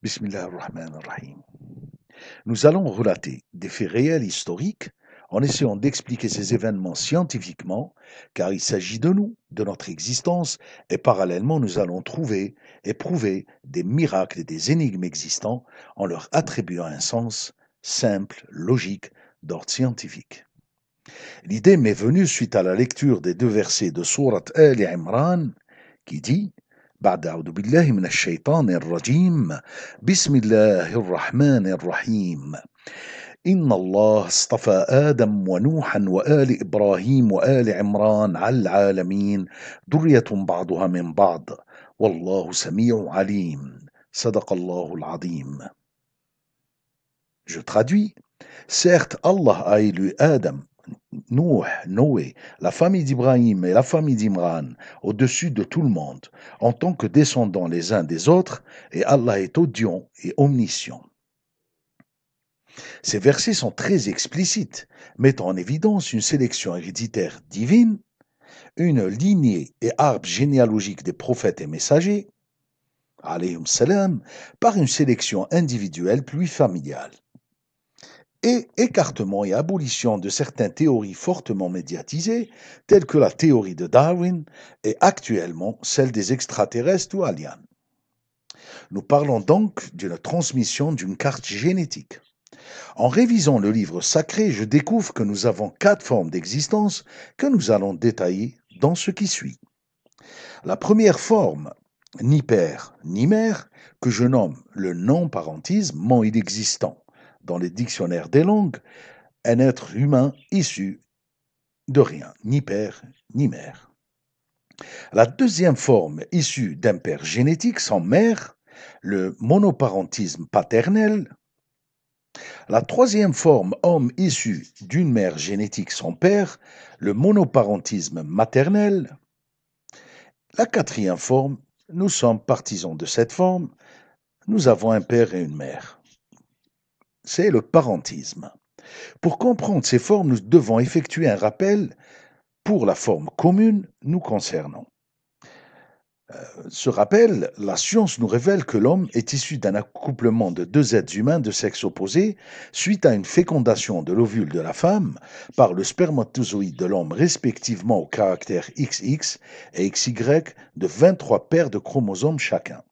Bismillah ar-Rahman rahim Nous allons relater des faits réels historiques en essayant d'expliquer ces événements scientifiquement, car il s'agit de nous, de notre existence, et parallèlement nous allons trouver et prouver des miracles et des énigmes existants en leur attribuant un sens simple, logique, d'ordre scientifique. L'idée m'est venue suite à la lecture des deux versets de Sourate Al Imran qui dit « بعد أعوذ بالله من الشيطان الرجيم بسم الله الرحمن الرحيم إن الله اصطفى آدم ونوحا وآل إبراهيم وآل عمران على العالمين ذرية بعضها من بعض والله سميع عليم صدق الله العظيم Je traduis. Certes, Allah a élu Adam Noé, la famille d'Ibrahim et la famille d'Imran au-dessus de tout le monde, en tant que descendants les uns des autres, et Allah est odiant et omniscient. Ces versets sont très explicites, mettant en évidence une sélection héréditaire divine, une lignée et arbre généalogique des prophètes et messagers, par une sélection individuelle plus familiale et écartement et abolition de certaines théories fortement médiatisées, telles que la théorie de Darwin et actuellement celle des extraterrestres ou aliens. Nous parlons donc d'une transmission d'une carte génétique. En révisant le livre sacré, je découvre que nous avons quatre formes d'existence que nous allons détailler dans ce qui suit. La première forme, ni père ni mère, que je nomme le non-parentisme, non existant dans les dictionnaires des langues un être humain issu de rien, ni père ni mère. La deuxième forme issue d'un père génétique sans mère, le monoparentisme paternel. La troisième forme homme issu d'une mère génétique sans père, le monoparentisme maternel. La quatrième forme, nous sommes partisans de cette forme, nous avons un père et une mère c'est le parentisme. Pour comprendre ces formes, nous devons effectuer un rappel pour la forme commune nous concernant. Euh, ce rappel, la science nous révèle que l'homme est issu d'un accouplement de deux êtres humains de sexe opposé suite à une fécondation de l'ovule de la femme par le spermatozoïde de l'homme respectivement au caractère XX et XY de 23 paires de chromosomes chacun.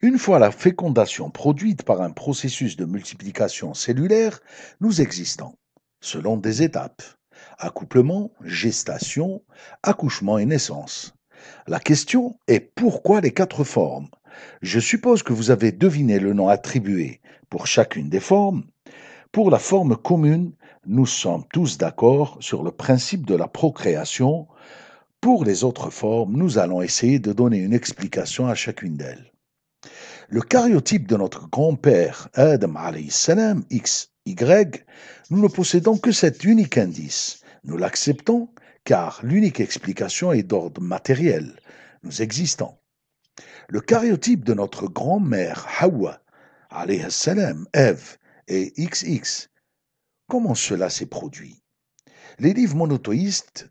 Une fois la fécondation produite par un processus de multiplication cellulaire, nous existons, selon des étapes accouplement, gestation, accouchement et naissance. La question est pourquoi les quatre formes Je suppose que vous avez deviné le nom attribué pour chacune des formes. Pour la forme commune, nous sommes tous d'accord sur le principe de la procréation. Pour les autres formes, nous allons essayer de donner une explication à chacune d'elles. Le cariotype de notre grand-père Adam salam X, Y, nous ne possédons que cet unique indice. Nous l'acceptons car l'unique explication est d'ordre matériel. Nous existons. Le cariotype de notre grand-mère Hawa salam Eve et XX. Comment cela s'est produit Les livres monothéistes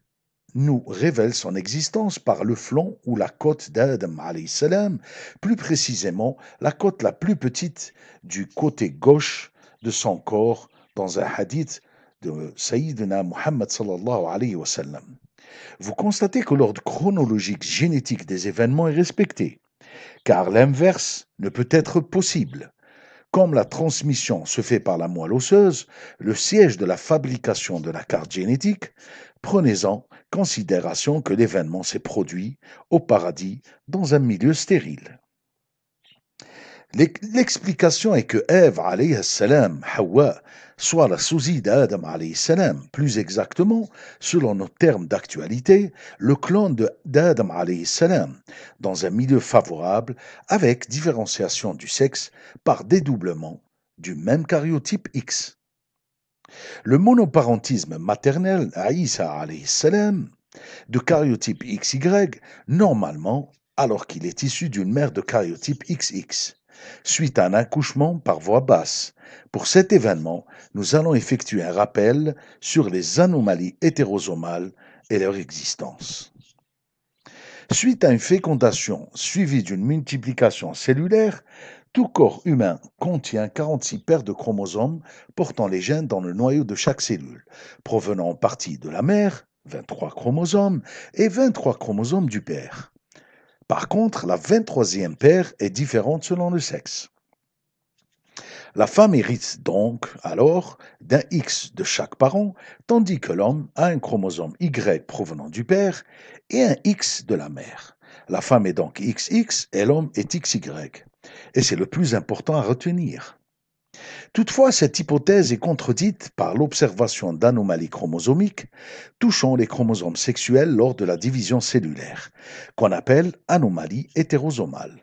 nous révèle son existence par le flanc ou la côte d'Adam, plus précisément la côte la plus petite du côté gauche de son corps dans un hadith de Sayyidina Muhammad sallallahu alayhi wa Vous constatez que l'ordre chronologique génétique des événements est respecté, car l'inverse ne peut être possible. Comme la transmission se fait par la moelle osseuse, le siège de la fabrication de la carte génétique, prenez-en considération que l'événement s'est produit au paradis dans un milieu stérile. L'explication est que Ève, alayhi salam, Hawa, soit la sousie d'Adam, alayhi salam, plus exactement, selon nos termes d'actualité, le clan d'Adam, alayhi dans un milieu favorable, avec différenciation du sexe par dédoublement du même cariotype X. Le monoparentisme maternel à Isa salam, de cariotype XY, normalement, alors qu'il est issu d'une mère de cariotype XX, suite à un accouchement par voie basse. Pour cet événement, nous allons effectuer un rappel sur les anomalies hétérosomales et leur existence. Suite à une fécondation suivie d'une multiplication cellulaire, tout corps humain contient 46 paires de chromosomes portant les gènes dans le noyau de chaque cellule, provenant en partie de la mère, 23 chromosomes, et 23 chromosomes du père. Par contre, la 23e paire est différente selon le sexe. La femme hérite donc alors d'un X de chaque parent, tandis que l'homme a un chromosome Y provenant du père et un X de la mère. La femme est donc XX et l'homme est XY et c'est le plus important à retenir. Toutefois, cette hypothèse est contredite par l'observation d'anomalies chromosomiques touchant les chromosomes sexuels lors de la division cellulaire, qu'on appelle anomalies hétérosomales.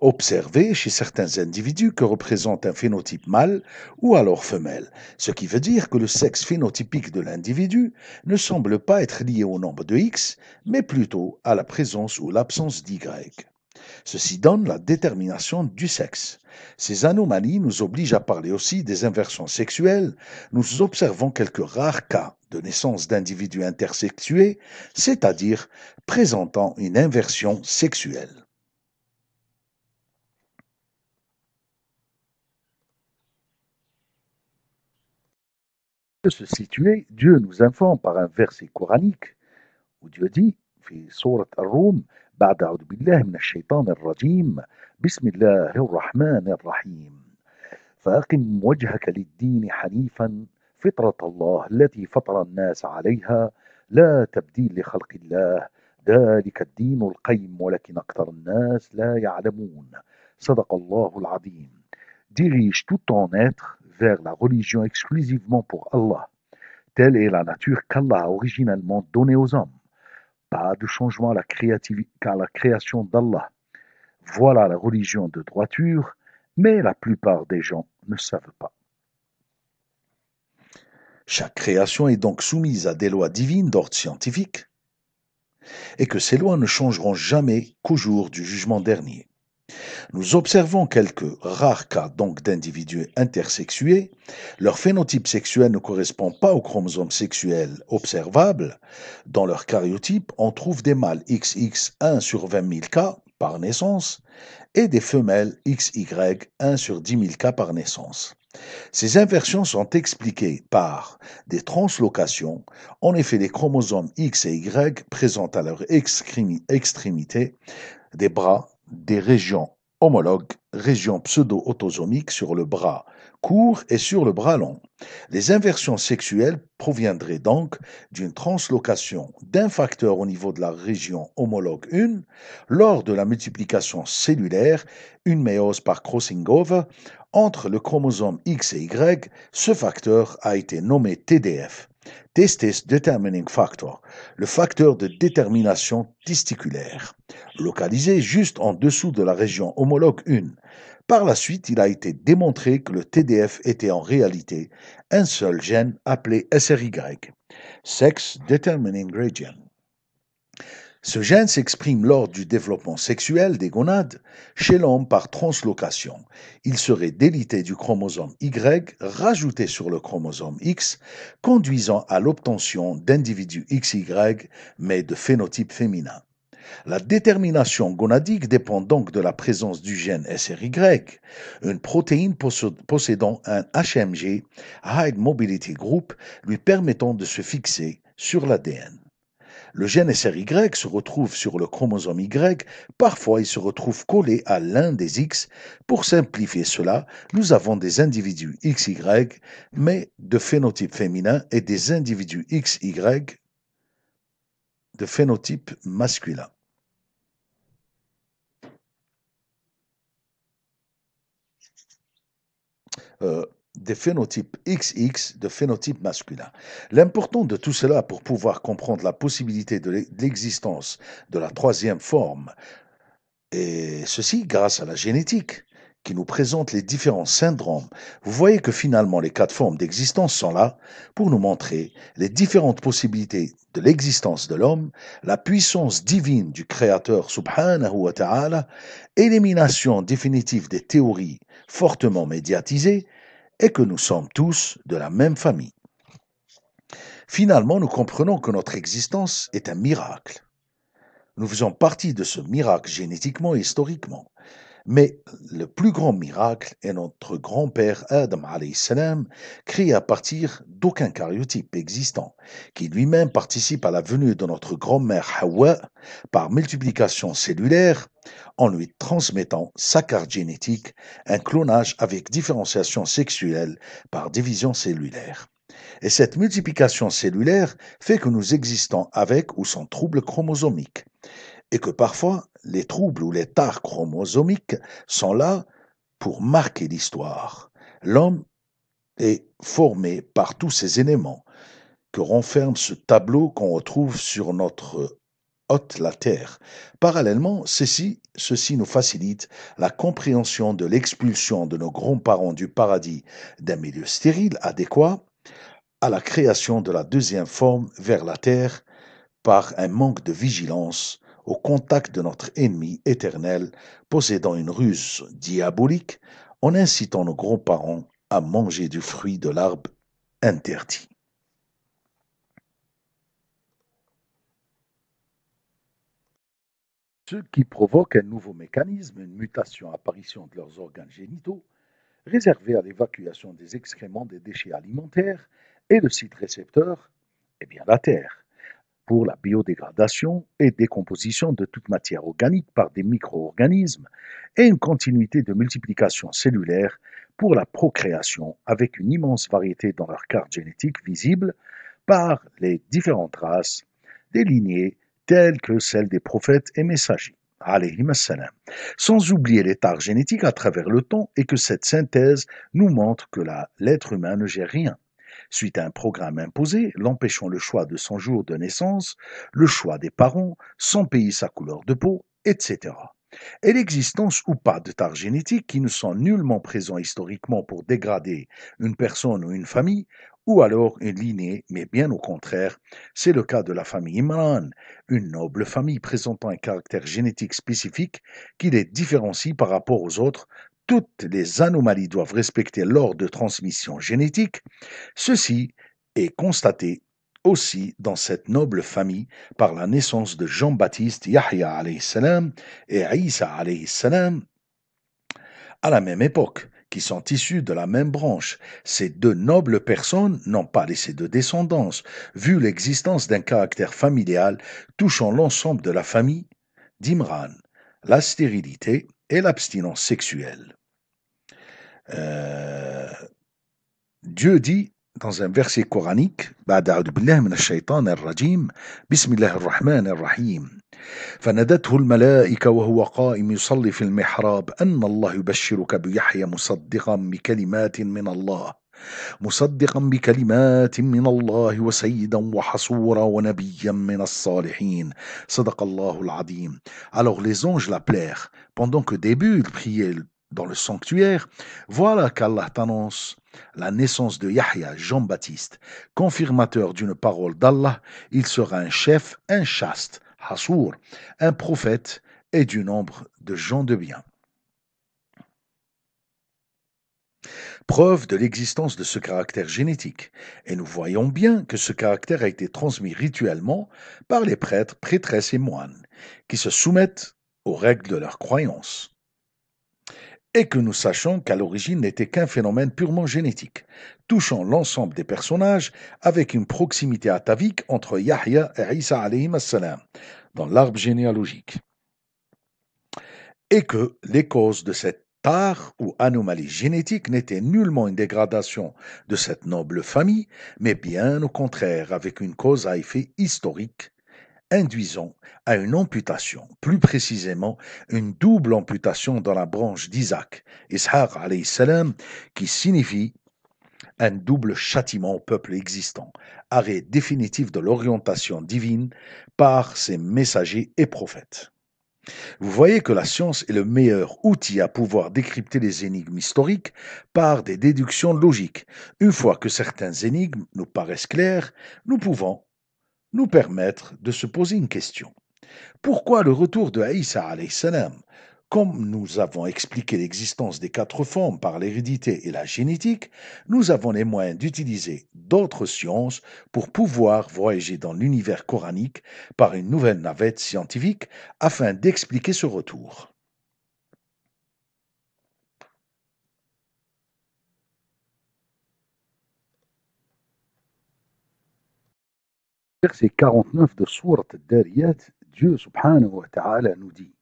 observées chez certains individus que représente un phénotype mâle ou alors femelle, ce qui veut dire que le sexe phénotypique de l'individu ne semble pas être lié au nombre de X, mais plutôt à la présence ou l'absence d'Y. Ceci donne la détermination du sexe. Ces anomalies nous obligent à parler aussi des inversions sexuelles. Nous observons quelques rares cas de naissance d'individus intersexués, c'est-à-dire présentant une inversion sexuelle. De se situer, Dieu nous informe par un verset coranique où Dieu dit, بعد أعوذ بالله من الشيطان الرجيم بسم الله الرحمن الرحيم فأقم وجهك للدين حنيفا فطرة الله التي فطر الناس عليها لا تبديل لخلق الله ذلك الدين القيم ولكن أكثر الناس لا يعلمون صدق الله العظيم Dirige tout ton être vers la religion exclusivement pour Allah. Telle est la nature qu'Allah a originellement donnée aux hommes. pas de changement à la, la création d'Allah. Voilà la religion de droiture, mais la plupart des gens ne savent pas. Chaque création est donc soumise à des lois divines d'ordre scientifique, et que ces lois ne changeront jamais qu'au jour du jugement dernier. Nous observons quelques rares cas donc d'individus intersexués. Leur phénotype sexuel ne correspond pas aux chromosomes sexuels observable. Dans leur cariotype, on trouve des mâles XX 1 sur 20 000 cas par naissance et des femelles XY 1 sur 10 000 cas par naissance. Ces inversions sont expliquées par des translocations. En effet, les chromosomes X et Y présentent à leur extrémité des bras des régions homologues, régions pseudo-autosomiques sur le bras court et sur le bras long. Les inversions sexuelles proviendraient donc d'une translocation d'un facteur au niveau de la région homologue 1 lors de la multiplication cellulaire, une méiose par crossing over, entre le chromosome X et Y, ce facteur a été nommé TDF. Testis determining factor, le facteur de détermination testiculaire, localisé juste en dessous de la région homologue 1. Par la suite, il a été démontré que le TDF était en réalité un seul gène appelé SRY, Sex Determining region. Ce gène s'exprime lors du développement sexuel des gonades chez l'homme par translocation. Il serait délité du chromosome Y, rajouté sur le chromosome X, conduisant à l'obtention d'individus XY, mais de phénotype féminin. La détermination gonadique dépend donc de la présence du gène SRY, une protéine possédant un HMG, High Mobility Group, lui permettant de se fixer sur l'ADN. Le gène SRY se retrouve sur le chromosome Y, parfois il se retrouve collé à l'un des X. Pour simplifier cela, nous avons des individus XY, mais de phénotype féminin et des individus XY de phénotype masculin. Euh, des phénotypes XX de phénotypes masculins. L'important de tout cela pour pouvoir comprendre la possibilité de l'existence de la troisième forme, et ceci grâce à la génétique qui nous présente les différents syndromes, vous voyez que finalement les quatre formes d'existence sont là pour nous montrer les différentes possibilités de l'existence de l'homme, la puissance divine du Créateur subhanahu wa ta'ala, élimination définitive des théories fortement médiatisées et que nous sommes tous de la même famille. Finalement, nous comprenons que notre existence est un miracle. Nous faisons partie de ce miracle génétiquement et historiquement. Mais le plus grand miracle est notre grand-père Adam salam, créé à partir d'aucun cariotype existant, qui lui-même participe à la venue de notre grand-mère Hawa par multiplication cellulaire en lui transmettant sa carte génétique, un clonage avec différenciation sexuelle par division cellulaire. Et cette multiplication cellulaire fait que nous existons avec ou sans trouble chromosomique, et que parfois les troubles ou les tares chromosomiques sont là pour marquer l'histoire. L'homme est formé par tous ces éléments que renferme ce tableau qu'on retrouve sur notre hôte la terre. Parallèlement, ceci, ceci nous facilite la compréhension de l'expulsion de nos grands-parents du paradis d'un milieu stérile adéquat à la création de la deuxième forme vers la terre par un manque de vigilance au contact de notre ennemi éternel, possédant une ruse diabolique, en incitant nos grands-parents à manger du fruit de l'arbre interdit. Ce qui provoque un nouveau mécanisme, une mutation, apparition de leurs organes génitaux, réservés à l'évacuation des excréments des déchets alimentaires, et le site récepteur, et eh bien la terre pour la biodégradation et décomposition de toute matière organique par des micro-organismes et une continuité de multiplication cellulaire pour la procréation avec une immense variété dans leur carte génétique visible par les différentes races, des lignées telles que celles des prophètes et messagers sans oublier l'état génétique à travers le temps et que cette synthèse nous montre que l'être humain ne gère rien, Suite à un programme imposé, l'empêchant le choix de son jour de naissance, le choix des parents, son pays, sa couleur de peau, etc. Et l'existence ou pas de tares génétiques qui ne sont nullement présents historiquement pour dégrader une personne ou une famille, ou alors une lignée, mais bien au contraire, c'est le cas de la famille Imran, une noble famille présentant un caractère génétique spécifique qui les différencie par rapport aux autres toutes les anomalies doivent respecter l'ordre de transmission génétique, ceci est constaté aussi dans cette noble famille par la naissance de Jean-Baptiste Yahya salam et Isa salam à la même époque, qui sont issus de la même branche. Ces deux nobles personnes n'ont pas laissé de descendance, vu l'existence d'un caractère familial touchant l'ensemble de la famille d'Imran, la stérilité et l'abstinence sexuelle. Euh, Dieu dit dans un verset coranique, فنادته الملائكة وهو قائم يصلي في المحراب أن الله يبشرك بيحيى مصدقا بكلمات من الله مصدقا بكلمات من الله وسيدا وحصورا ونبيا من الصالحين صدق الله العظيم Alors les anges l'appelèrent pendant que début il priait dans le sanctuaire, voilà qu'Allah t'annonce la naissance de Yahya, Jean-Baptiste, confirmateur d'une parole d'Allah, il sera un chef, un chaste, Hassour, un prophète et du nombre de gens de bien. Preuve de l'existence de ce caractère génétique, et nous voyons bien que ce caractère a été transmis rituellement par les prêtres, prêtresses et moines, qui se soumettent aux règles de leur croyance et que nous sachons qu'à l'origine n'était qu'un phénomène purement génétique, touchant l'ensemble des personnages avec une proximité atavique entre Yahya et Isa salam dans l'arbre généalogique, et que les causes de cette tare ou anomalie génétique n'étaient nullement une dégradation de cette noble famille, mais bien au contraire avec une cause à effet historique induisant à une amputation, plus précisément une double amputation dans la branche d'Isaac, Ishaq salam, qui signifie un double châtiment au peuple existant, arrêt définitif de l'orientation divine par ses messagers et prophètes. Vous voyez que la science est le meilleur outil à pouvoir décrypter les énigmes historiques par des déductions logiques. Une fois que certaines énigmes nous paraissent claires, nous pouvons nous permettre de se poser une question. Pourquoi le retour de Aïssa salam Comme nous avons expliqué l'existence des quatre formes par l'hérédité et la génétique, nous avons les moyens d'utiliser d'autres sciences pour pouvoir voyager dans l'univers coranique par une nouvelle navette scientifique afin d'expliquer ce retour. Verset 49 de Sourate Dariyat, Dieu subhanahu wa ta'ala nous dit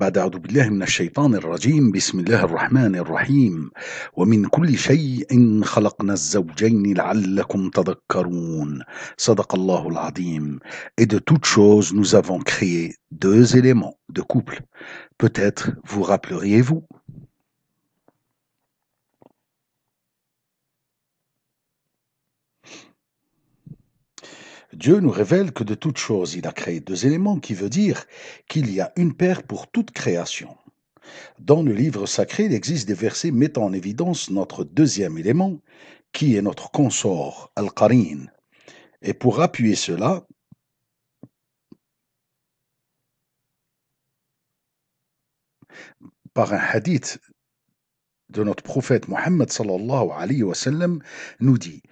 بعد أعوذ بالله من الشيطان الرجيم بسم الله الرحمن الرحيم ومن كل شيء خلقنا الزوجين لعلكم تذكرون صدق الله العظيم Et de toutes choses nous avons créé deux éléments de couple. Peut-être vous rappeleriez-vous Dieu nous révèle que de toutes choses, il a créé deux éléments qui veut dire qu'il y a une paire pour toute création. Dans le livre sacré, il existe des versets mettant en évidence notre deuxième élément, qui est notre consort, Al-Qarin. Et pour appuyer cela, par un hadith de notre prophète Mohammed sallallahu alayhi wa sallam nous dit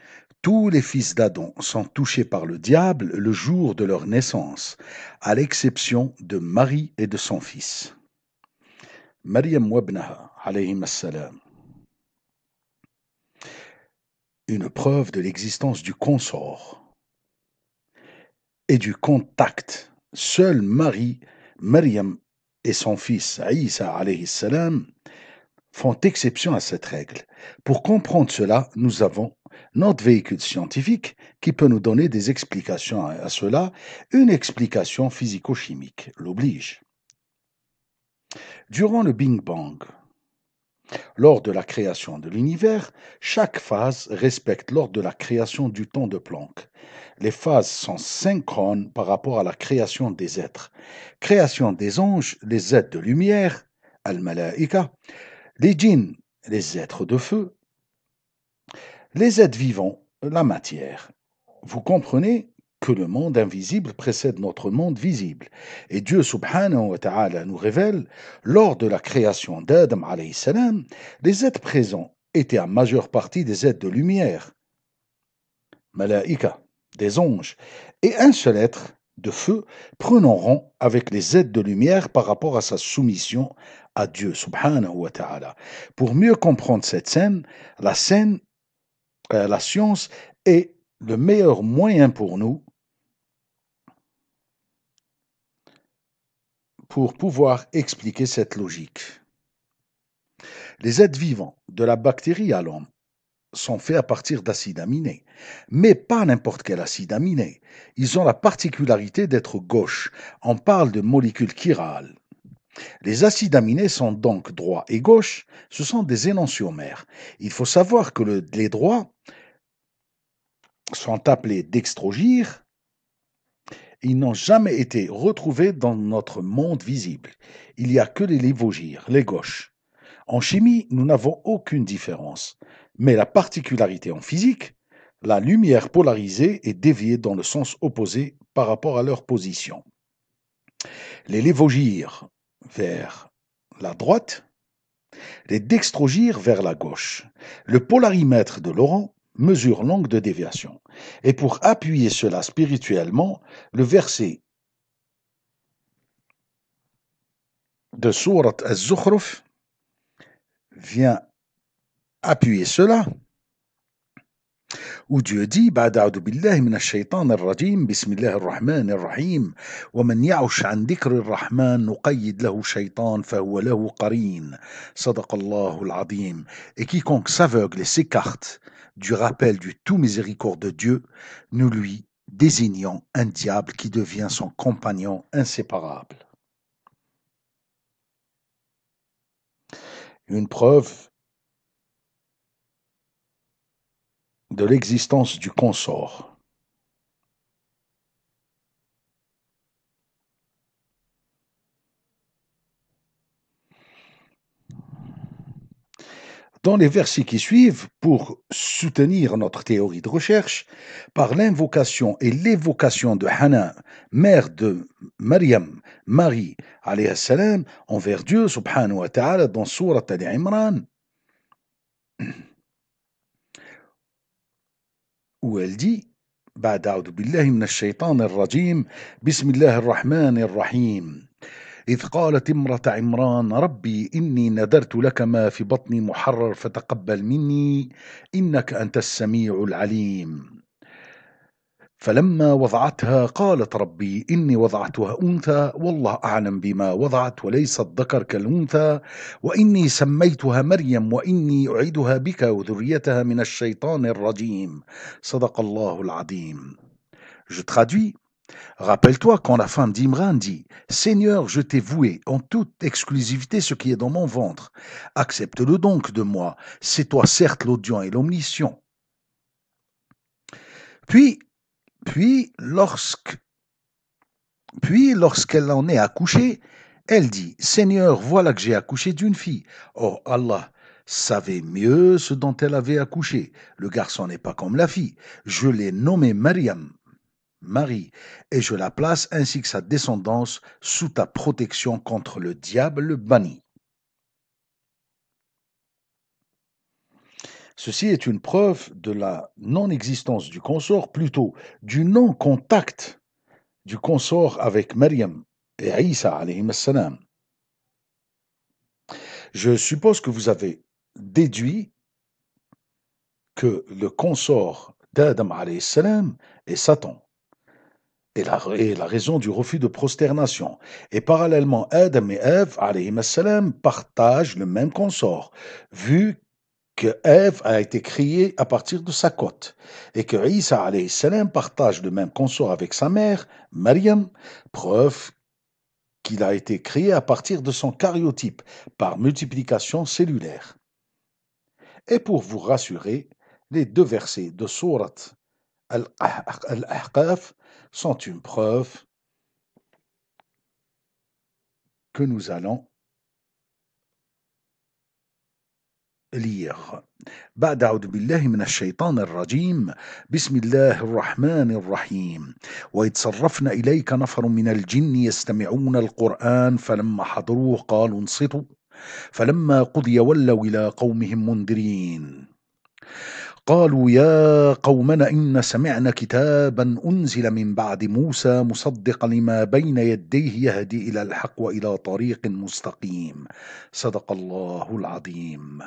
tous les fils d'Adam sont touchés par le diable le jour de leur naissance, à l'exception de Marie et de son fils. Maryam Une preuve de l'existence du consort et du contact. Seul Marie, Maryam et son fils Isa salam font exception à cette règle. Pour comprendre cela, nous avons notre véhicule scientifique qui peut nous donner des explications à cela, une explication physico-chimique l'oblige. Durant le Big Bang, lors de la création de l'univers, chaque phase respecte l'ordre de la création du temps de Planck. Les phases sont synchrones par rapport à la création des êtres. Création des anges, les êtres de lumière, al les djinns, les êtres de feu, les êtres vivants, la matière. Vous comprenez que le monde invisible précède notre monde visible. Et Dieu subhanahu wa ta'ala nous révèle, lors de la création d'Adam les êtres présents étaient en majeure partie des êtres de lumière, malaïka, des anges, et un seul être, de feu, prenant rang avec les êtres de lumière par rapport à sa soumission à Dieu subhanahu wa ta'ala. Pour mieux comprendre cette scène, la scène euh, la science est le meilleur moyen pour nous pour pouvoir expliquer cette logique. Les êtres vivants, de la bactérie à l'homme, sont faits à partir d'acides aminés, mais pas n'importe quel acide aminé. Ils ont la particularité d'être gauches. On parle de molécules chirales. Les acides aminés sont donc droits et gauches, ce sont des énantiomères. Il faut savoir que les droits sont appelés dextrogyres. Ils n'ont jamais été retrouvés dans notre monde visible. Il n'y a que les lévogyres, les gauches. En chimie, nous n'avons aucune différence. Mais la particularité en physique, la lumière polarisée est déviée dans le sens opposé par rapport à leur position. Les lévogyres vers la droite, les dextrogyres vers la gauche. Le polarimètre de Laurent mesure l'angle de déviation. Et pour appuyer cela spirituellement, le verset de Sourate Az-Zukhruf vient appuyer cela وجو دي بعد أعوذ بالله من الشيطان الرجيم بسم الله الرحمن الرحيم ومن يعش عن ذكر الرحمن نقيد له شيطان فهو له قرين صدق الله العظيم Et quiconque s'aveugle et s'écarte du rappel du tout miséricordieux Dieu, nous lui désignons un diable qui devient son compagnon inséparable. Une preuve de l'existence du consort. dans les versets qui suivent pour soutenir notre théorie de recherche par l'invocation et l'évocation de Hannah, mère de Maryam Marie, salam, envers Dieu subhanahu wa ta'ala dans Surat al-Imran. والدي بعد أعوذ بالله من الشيطان الرجيم بسم الله الرحمن الرحيم إذ قالت امرة عمران ربي إني نذرت لك ما في بطني محرر فتقبل مني إنك أنت السميع العليم فلما وضعتها قالت ربي إني وضعتها أنثى والله أعلم بما وضعت وليس الذكر كالأنثى وإني سميتها مريم وإني أعيدها بك وذريتها من الشيطان الرجيم صدق الله العظيم Je traduis Rappelle-toi quand la femme d'Imran dit Seigneur, je t'ai voué en toute exclusivité ce qui est dans mon ventre. Accepte-le donc de moi. C'est toi certes l'audient et l'omniscient. Puis Puis, puis lorsqu'elle en est accouchée, elle dit, Seigneur, voilà que j'ai accouché d'une fille. Oh Allah savait mieux ce dont elle avait accouché. Le garçon n'est pas comme la fille. Je l'ai nommée Mariam, Marie, et je la place ainsi que sa descendance sous ta protection contre le diable, banni. Ceci est une preuve de la non-existence du consort, plutôt du non-contact du consort avec Maryam et Isa Je suppose que vous avez déduit que le consort d'Adam est Satan. Et la, raison du refus de prosternation. Et parallèlement, Adam et Ève partagent le même consort, vu que Ève a été créée à partir de sa côte et que Isa salam partage le même consort avec sa mère, Mariam, preuve qu'il a été créé à partir de son cariotype par multiplication cellulaire. Et pour vous rassurer, les deux versets de Surat Al-Ahqaf sont une preuve que nous allons ليغ بعد أعوذ بالله من الشيطان الرجيم بسم الله الرحمن الرحيم وإذ صرفنا إليك نفر من الجن يستمعون القرآن فلما حضروه قالوا انصتوا فلما قضي ولوا إلى قومهم منذرين قالوا يا قومنا إن سمعنا كتابا أنزل من بعد موسى مصدقا لما بين يديه يهدي إلى الحق وإلى طريق مستقيم صدق الله العظيم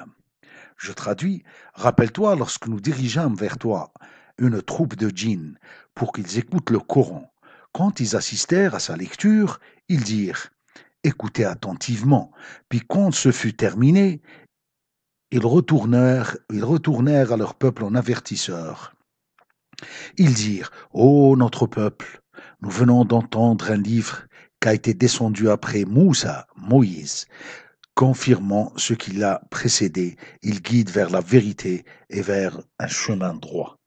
Je traduis, rappelle-toi lorsque nous dirigeâmes vers toi une troupe de djinns pour qu'ils écoutent le Coran. Quand ils assistèrent à sa lecture, ils dirent Écoutez attentivement. Puis quand ce fut terminé, ils retournèrent, ils retournèrent à leur peuple en avertisseur. Ils dirent Ô oh, notre peuple, nous venons d'entendre un livre qui a été descendu après Moussa, Moïse confirmant ce qui l'a précédé, il guide vers la vérité et vers un chemin droit.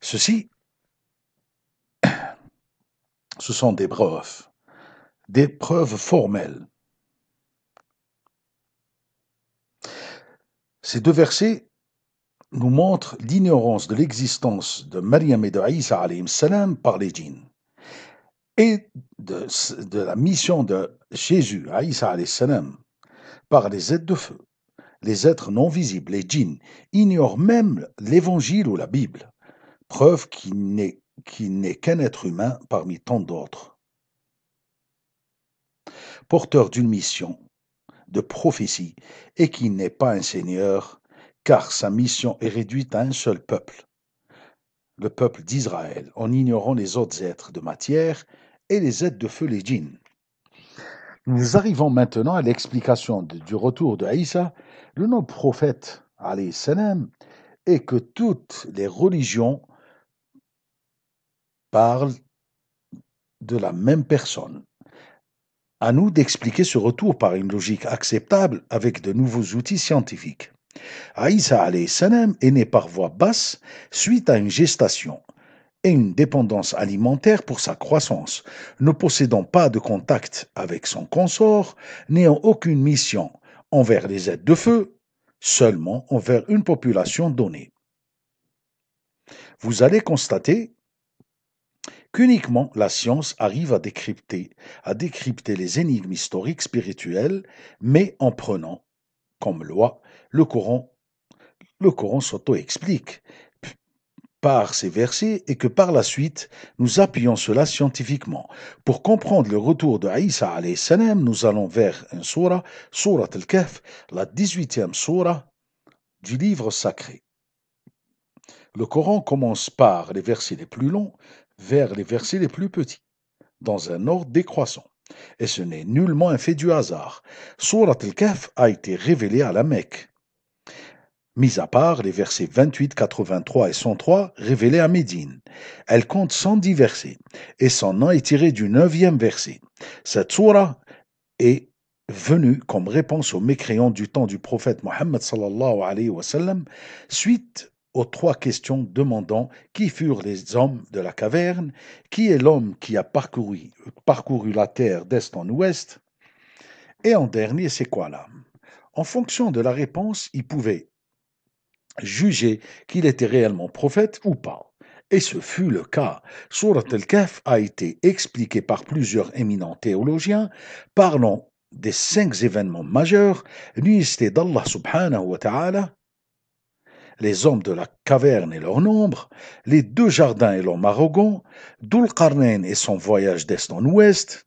Ceci, ce sont des preuves, des preuves formelles. Ces deux versets nous montrent l'ignorance de l'existence de Mariam et de Isa par les djinns et de, la mission de Jésus, Aïssa salam, par les êtres de feu, les êtres non visibles, les djinns, ignorent même l'évangile ou la Bible, preuve qu'il n'est qu'un être humain parmi tant d'autres. Porteur d'une mission, de prophétie, et qui n'est pas un seigneur, car sa mission est réduite à un seul peuple, le peuple d'Israël, en ignorant les autres êtres de matière et les aides de feu les djinns. Nous arrivons maintenant à l'explication du retour de Aïssa, le nom prophète salam, et que toutes les religions parlent de la même personne. À nous d'expliquer ce retour par une logique acceptable avec de nouveaux outils scientifiques. Aïssa salam est né par voie basse suite à une gestation une dépendance alimentaire pour sa croissance, ne possédant pas de contact avec son consort, n'ayant aucune mission envers les aides de feu, seulement envers une population donnée. Vous allez constater qu'uniquement la science arrive à décrypter, à décrypter les énigmes historiques spirituelles, mais en prenant, comme loi, le Coran. Le Coran s'auto-explique par ces versets et que par la suite, nous appuyons cela scientifiquement. Pour comprendre le retour de Isa salam, nous allons vers un surah, Surah al la 18e surah du livre sacré. Le Coran commence par les versets les plus longs vers les versets les plus petits, dans un ordre décroissant. Et ce n'est nullement un fait du hasard. Surah al a été révélé à la Mecque mis à part les versets 28, 83 et 103 révélés à Médine. Elle compte 110 versets et son nom est tiré du neuvième verset. Cette surah est venue comme réponse aux mécréants du temps du prophète Mohammed sallallahu alayhi wa sallam, suite aux trois questions demandant qui furent les hommes de la caverne, qui est l'homme qui a parcouru, parcouru la terre d'est en ouest, et en dernier, c'est quoi l'âme En fonction de la réponse, il pouvait juger qu'il était réellement prophète ou pas. Et ce fut le cas. Surat al-Kahf a été expliqué par plusieurs éminents théologiens parlant des cinq événements majeurs, l'unité d'Allah subhanahu wa ta'ala, les hommes de la caverne et leur nombre, les deux jardins et leur marogon, Qarnayn et son voyage d'est en ouest,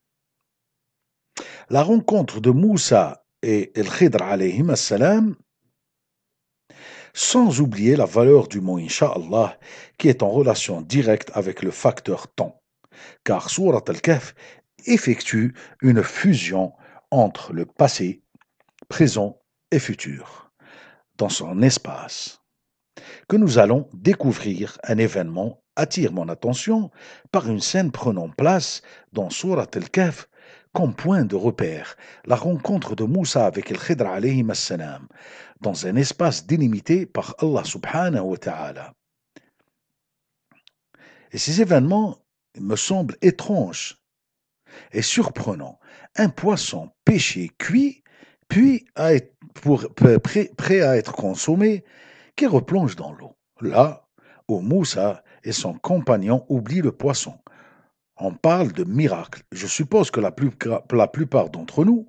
la rencontre de Moussa et El-Khidr alayhim sans oublier la valeur du mot Inch'Allah qui est en relation directe avec le facteur temps, car Surat al-Kahf effectue une fusion entre le passé, présent et futur, dans son espace, que nous allons découvrir un événement attire mon attention par une scène prenant place dans Surat al-Kahf comme point de repère la rencontre de Moussa avec Al-Khidr alayhi dans un espace délimité par Allah subhanahu wa ta'ala. Et ces événements me semblent étranges et surprenants. Un poisson pêché cuit, puis prêt, prêt à être consommé, qui replonge dans l'eau. Là où Moussa et son compagnon oublient le poisson on parle de miracle. Je suppose que la, plupart d'entre nous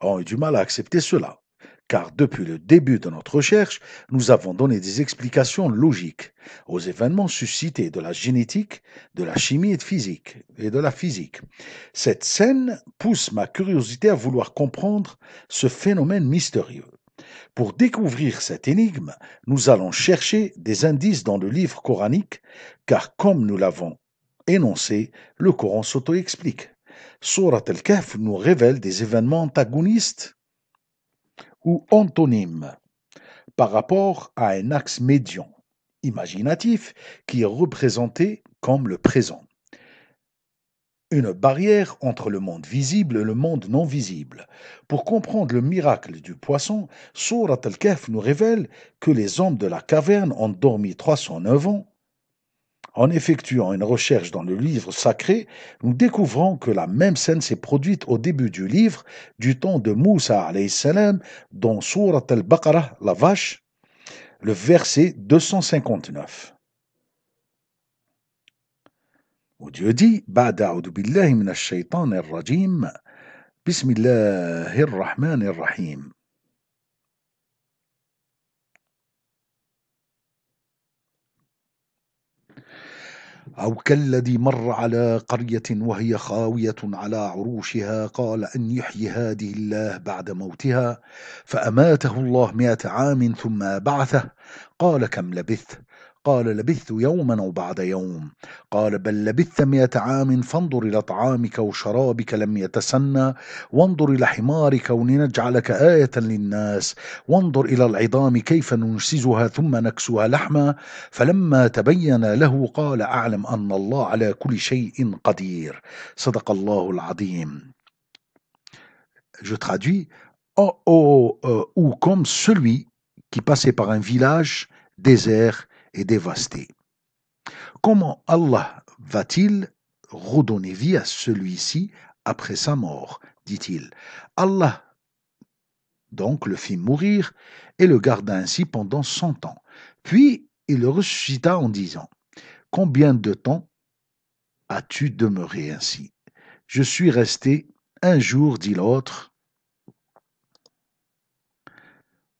ont eu du mal à accepter cela, car depuis le début de notre recherche, nous avons donné des explications logiques aux événements suscités de la génétique, de la chimie et de, physique, et de la physique. Cette scène pousse ma curiosité à vouloir comprendre ce phénomène mystérieux. Pour découvrir cette énigme, nous allons chercher des indices dans le livre coranique, car comme nous l'avons Énoncé, le Coran s'auto-explique. Surat al-Kahf nous révèle des événements antagonistes ou antonymes par rapport à un axe médian, imaginatif, qui est représenté comme le présent. Une barrière entre le monde visible et le monde non visible. Pour comprendre le miracle du poisson, Surat al-Kahf nous révèle que les hommes de la caverne ont dormi 309 ans en effectuant une recherche dans le livre sacré, nous découvrons que la même scène s'est produite au début du livre, du temps de Moussa salam dans Surat al-Baqarah, la vache, le verset 259. Dieu dit Bismillahir Rahmanir Rahim. أو كالذي مر على قرية وهي خاوية على عروشها قال أن يحيي هذه الله بعد موتها فأماته الله مئة عام ثم بعثه قال كم لبثت قال لبثت يوما أو بعد يوم قال بل لبثت مئة عام فانظر إلى طعامك وشرابك لم يتسنى وانظر إلى حمارك ولنجعلك آية للناس وانظر إلى العظام كيف ننسزها ثم نكسها لحما فلما تبين له قال أعلم أن الله على كل شيء قدير صدق الله العظيم Je traduis Oh, oh, euh, ou comme celui qui passait par un village désert dévasté. Comment Allah va-t-il redonner vie à celui-ci après sa mort dit-il. Allah donc le fit mourir et le garda ainsi pendant cent ans. Puis il le ressuscita en disant Combien de temps as-tu demeuré ainsi Je suis resté un jour, dit l'autre,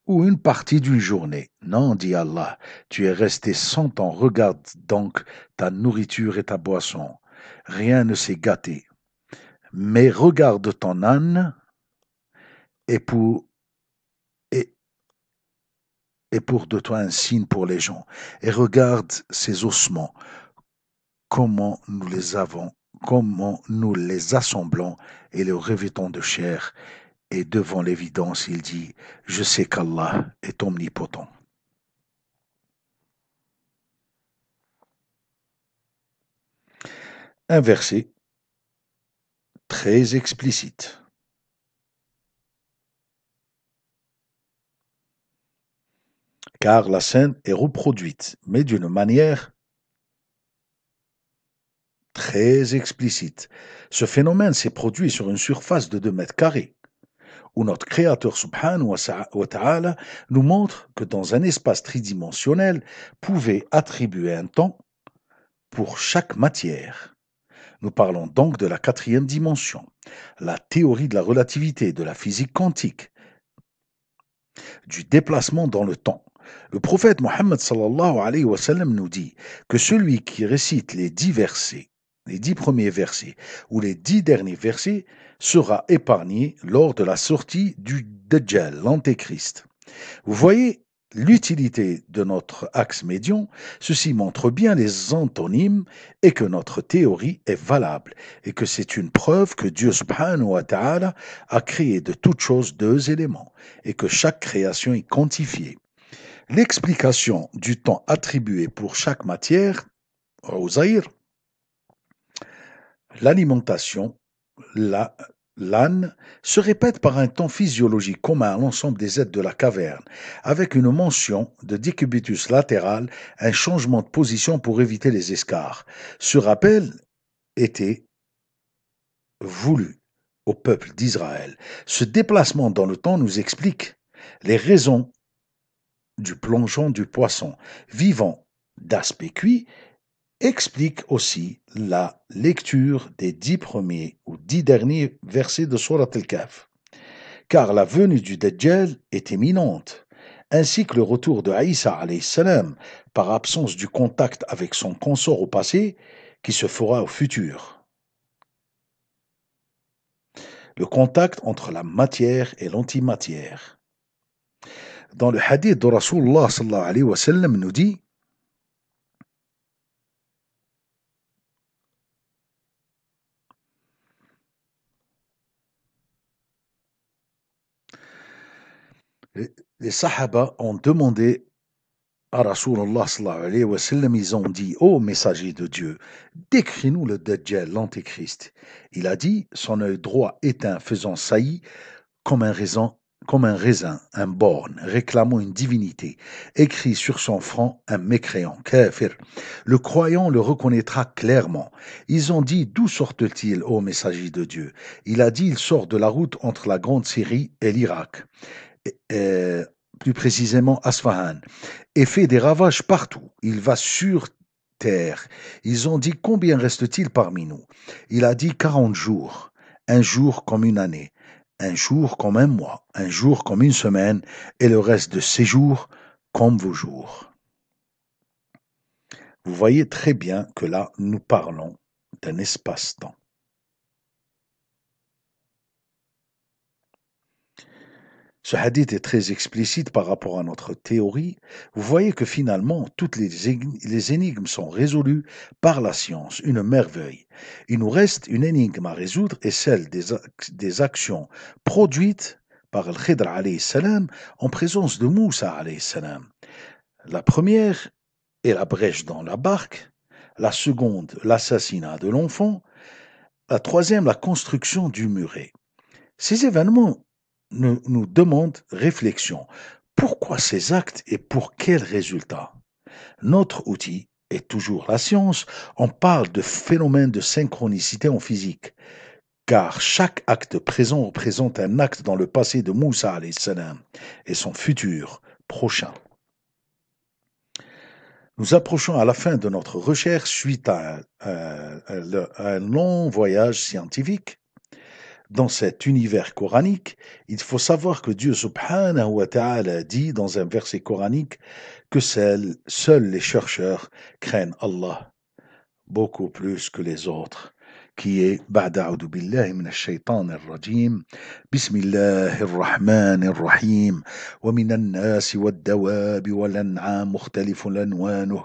ou une partie d'une journée. Non, dit Allah, tu es resté cent ans. Regarde donc ta nourriture et ta boisson. Rien ne s'est gâté. Mais regarde ton âne et pour, et, et pour de toi un signe pour les gens. Et regarde ces ossements, comment nous les avons, comment nous les assemblons et les revêtons de chair et devant l'évidence, il dit, je sais qu'Allah est omnipotent. Un verset très explicite. Car la scène est reproduite, mais d'une manière très explicite. Ce phénomène s'est produit sur une surface de 2 mètres carrés où notre Créateur subhanahu nous montre que dans un espace tridimensionnel, pouvait attribuer un temps pour chaque matière. Nous parlons donc de la quatrième dimension, la théorie de la relativité, de la physique quantique, du déplacement dans le temps. Le prophète Mohammed nous dit que celui qui récite les dix versets, les dix premiers versets ou les dix derniers versets sera épargné lors de la sortie du Dajjal, l'Antéchrist. Vous voyez l'utilité de notre axe médian, ceci montre bien les antonymes et que notre théorie est valable et que c'est une preuve que Dieu subhanahu wa a créé de toutes choses deux éléments et que chaque création est quantifiée. L'explication du temps attribué pour chaque matière, Rosaïr, l'alimentation l'âne se répète par un temps physiologique commun à l'ensemble des aides de la caverne, avec une mention de décubitus latéral, un changement de position pour éviter les escarres. Ce rappel était voulu au peuple d'Israël. Ce déplacement dans le temps nous explique les raisons du plongeon du poisson, vivant d'aspect cuit explique aussi la lecture des dix premiers ou dix derniers versets de Surat al-Kaf, car la venue du Dajjal est imminente, ainsi que le retour de Aïssa salam par absence du contact avec son consort au passé qui se fera au futur. Le contact entre la matière et l'antimatière. Dans le hadith de Rasulullah alayhi nous dit les Sahaba ont demandé à Rasulullah alayhi wa sallam, ils ont dit Ô messager de Dieu, décris-nous le Dajjal, l'Antéchrist. Il a dit Son œil droit éteint, faisant saillie comme un raisin, comme un raisin, un borne, réclamant une divinité, écrit sur son front un mécréant, Le croyant le reconnaîtra clairement. Ils ont dit D'où sortent-ils, ô messager de Dieu Il a dit Il sort de la route entre la Grande Syrie et l'Irak. Euh, plus précisément Asfahan, et fait des ravages partout. Il va sur terre. Ils ont dit combien reste-t-il parmi nous Il a dit quarante jours, un jour comme une année, un jour comme un mois, un jour comme une semaine, et le reste de ces jours comme vos jours. Vous voyez très bien que là, nous parlons d'un espace-temps. Ce hadith est très explicite par rapport à notre théorie. Vous voyez que finalement, toutes les énigmes sont résolues par la science, une merveille. Il nous reste une énigme à résoudre et celle des, actions produites par Al-Khidr en présence de Moussa. La première est la brèche dans la barque, la seconde l'assassinat de l'enfant, la troisième la construction du muret. Ces événements nous demande réflexion. Pourquoi ces actes et pour quels résultats Notre outil est toujours la science. On parle de phénomène de synchronicité en physique, car chaque acte présent représente un acte dans le passé de Moussa et son futur prochain. Nous approchons à la fin de notre recherche suite à un long voyage scientifique dans cet univers coranique, il faut savoir que Dieu subhanahu wa ta'ala dit dans un verset coranique que seuls les chercheurs craignent Allah beaucoup plus que les autres, qui est بعد billahi min shaytan rajim Bismillahir Rahmanir Rahim, wa minan ومن wad والدواب wal an'am mukhtalifun anwanuh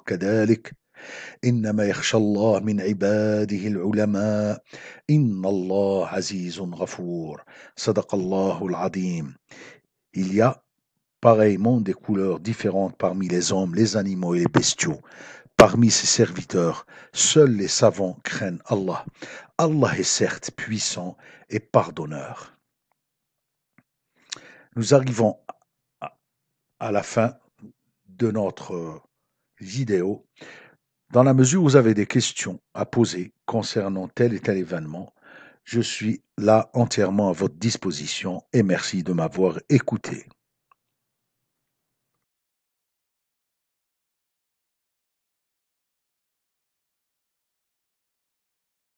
انما يخشى الله من عباده العلماء الله عزيز غفور صدق الله العظيم il y a pareillement des couleurs différentes parmi les hommes les animaux et les bestiaux Parmi ses serviteurs, seuls les savants craignent Allah. Allah est certes puissant et pardonneur. Nous arrivons à la fin de notre euh, vidéo. Dans la mesure où vous avez des questions à poser concernant tel et tel événement, je suis là entièrement à votre disposition et merci de m'avoir écouté.